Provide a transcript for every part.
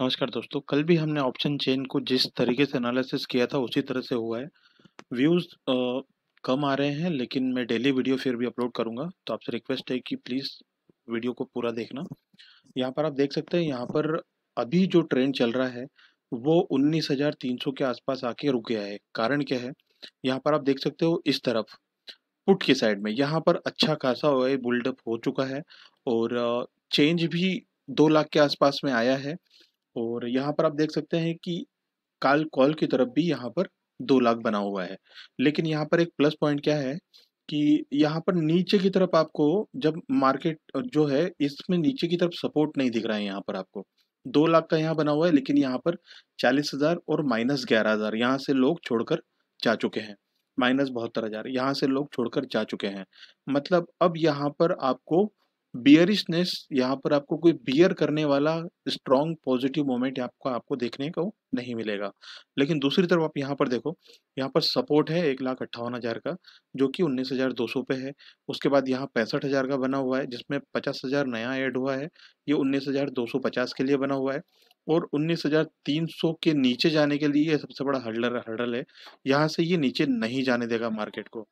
नमस्कार दोस्तों कल भी हमने ऑप्शन चेन को जिस तरीके से एनालिसिस किया था उसी तरह से हुआ है व्यूज़ कम आ रहे हैं लेकिन मैं डेली वीडियो फिर भी अपलोड करूँगा तो आपसे रिक्वेस्ट है कि प्लीज़ वीडियो को पूरा देखना यहाँ पर आप देख सकते हैं यहाँ पर अभी जो ट्रेंड चल रहा है वो सौ के आसपास आके रुक गया है कारण क्या है यहाँ पर आप देख सकते हो इस तरफ पुट की साइड में यहाँ पर अच्छा खासा बिल्डअप हो चुका है और चेंज भी दो लाख के आसपास में आया है और यहाँ पर आप देख सकते हैं कि काल कॉल की तरफ भी यहाँ पर दो लाख बना हुआ है लेकिन यहाँ पर एक प्लस पॉइंट क्या है कि यहाँ पर नीचे की तरफ आपको जब मार्केट जो है इसमें नीचे की तरफ सपोर्ट नहीं दिख रहा है यहाँ पर आपको दो लाख का यहाँ बना हुआ है लेकिन यहाँ पर चालीस हज़ार और माइनस ग्यारह हज़ार यहाँ से लोग छोड़कर जा चुके हैं माइनस बहत्तर हज़ार यहाँ से लोग छोड़कर जा चुके हैं मतलब अब यहाँ पर आपको बियरिशनेस यहाँ पर आपको कोई बियर करने वाला स्ट्रॉन्ग पॉजिटिव मोमेंट आपको आपको देखने को नहीं मिलेगा लेकिन दूसरी तरफ आप यहाँ पर देखो यहाँ पर सपोर्ट है एक लाख अट्ठावन हज़ार का जो कि उन्नीस हज़ार दो सौ पे है उसके बाद यहाँ पैंसठ हज़ार का बना हुआ है जिसमें पचास हज़ार नया ऐड हुआ है ये उन्नीस हज़ार दो सौ पचास के लिए बना हुआ है और उन्नीस हजार तीन सौ के नीचे जाने के लिए सबसे बड़ा हर्डल हर्डल है यहाँ से ये नीचे नहीं जाने देगा मार्केट को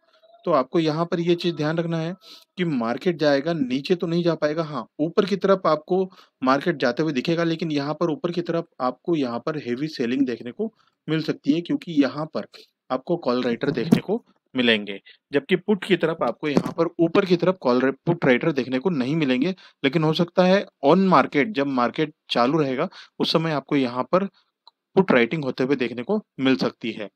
तो आपको यहाँ पर ये चीज ध्यान रखना है कि मार्केट जाएगा नीचे तो नहीं जा पाएगा हाँ ऊपर की तरफ आपको मार्केट जाते हुए दिखेगा लेकिन यहाँ पर ऊपर की तरफ आपको यहाँ पर हेवी सेलिंग देखने को मिल सकती है क्योंकि यहाँ पर आपको कॉल राइटर देखने को मिलेंगे जबकि पुट की तरफ आपको यहाँ पर ऊपर की तरफ कॉल पुट राइटर देखने को नहीं मिलेंगे लेकिन हो सकता है ऑन मार्केट जब मार्केट चालू रहेगा उस समय आपको यहाँ पर पुट राइटिंग होते हुए देखने को मिल सकती है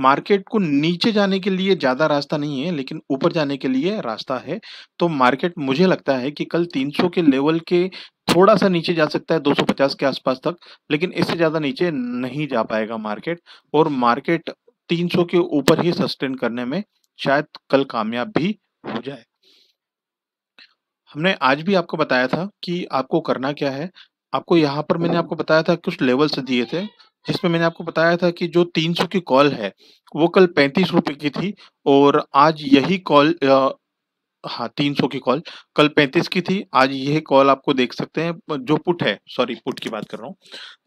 मार्केट को नीचे जाने के लिए ज़्यादा रास्ता नहीं है लेकिन ऊपर जाने के लिए रास्ता है तो मार्केट मुझे लगता है कि कल 300 के लेवल के थोड़ा सा नीचे जा सकता है 250 के आसपास तक लेकिन इससे ज़्यादा नीचे नहीं जा पाएगा मार्केट और मार्केट 300 के ऊपर ही सस्टेन करने में शायद कल कामयाब भी हो जाए हमने आज भी आपको बताया था कि आपको करना क्या है आपको यहाँ पर मैंने आपको बताया था कुछ लेवल्स दिए थे जिसमें मैंने आपको बताया था कि जो 300 की कॉल है वो कल पैंतीस रुपए की थी और आज यही कॉल हाँ तीन सौ की कॉल कल पैंतीस की थी आज यह कॉल आपको देख सकते हैं जो पुट है सॉरी पुट की बात कर रहा हूँ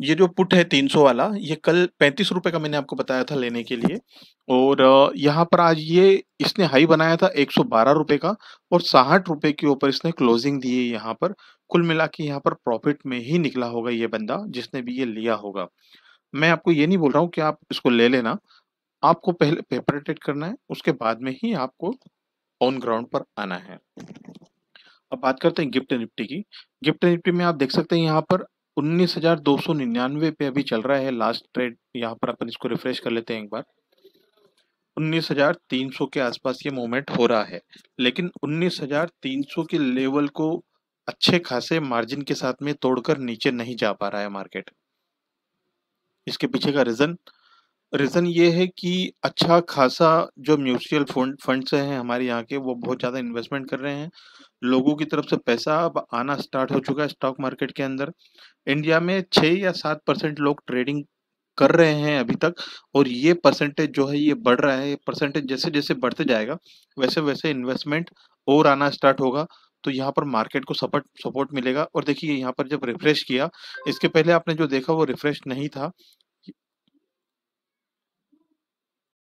ये जो पुट है तीन सौ वाला ये कल पैंतीस रुपए का मैंने आपको बताया था लेने के लिए और यहाँ पर आज ये इसने हाई बनाया था एक सौ बारह रुपए का और साठ रुपए के ऊपर इसने क्लोजिंग दी है यहाँ पर कुल मिला के यहाँ पर प्रॉफिट में ही निकला होगा ये बंदा जिसने भी ये लिया होगा मैं आपको ये नहीं बोल रहा हूँ कि आप इसको ले लेना आपको पहले पेपर अटेंड करना है उसके बाद में ही आपको ऑन ग्राउंड पर आना है अब बात करते हैं गिफ्ट निफ्टी की गिफ्ट निफ्टी में आप देख सकते हैं यहाँ पर उन्नीस हजार 19,299 पे अभी चल रहा है लास्ट ट्रेड यहाँ पर अपन इसको रिफ्रेश कर लेते हैं एक बार 19,300 के आसपास ये मूवमेंट हो रहा है लेकिन 19,300 के लेवल को अच्छे खासे मार्जिन के साथ में तोड़कर नीचे नहीं जा पा रहा है मार्केट इसके पीछे का रीज़न रीज़न ये है कि अच्छा खासा जो म्यूचुअल फंड फंड्स हैं हमारे यहाँ के वो बहुत ज़्यादा इन्वेस्टमेंट कर रहे हैं लोगों की तरफ से पैसा अब आना स्टार्ट हो चुका है स्टॉक मार्केट के अंदर इंडिया में छः या सात परसेंट लोग ट्रेडिंग कर रहे हैं अभी तक और ये परसेंटेज जो है ये बढ़ रहा है ये परसेंटेज जैसे जैसे बढ़ते जाएगा वैसे वैसे इन्वेस्टमेंट और आना स्टार्ट होगा तो यहाँ पर मार्केट को सपोर्ट सपोर्ट मिलेगा और देखिए यहाँ पर जब रिफ्रेश किया इसके पहले आपने जो देखा वो रिफ्रेश नहीं था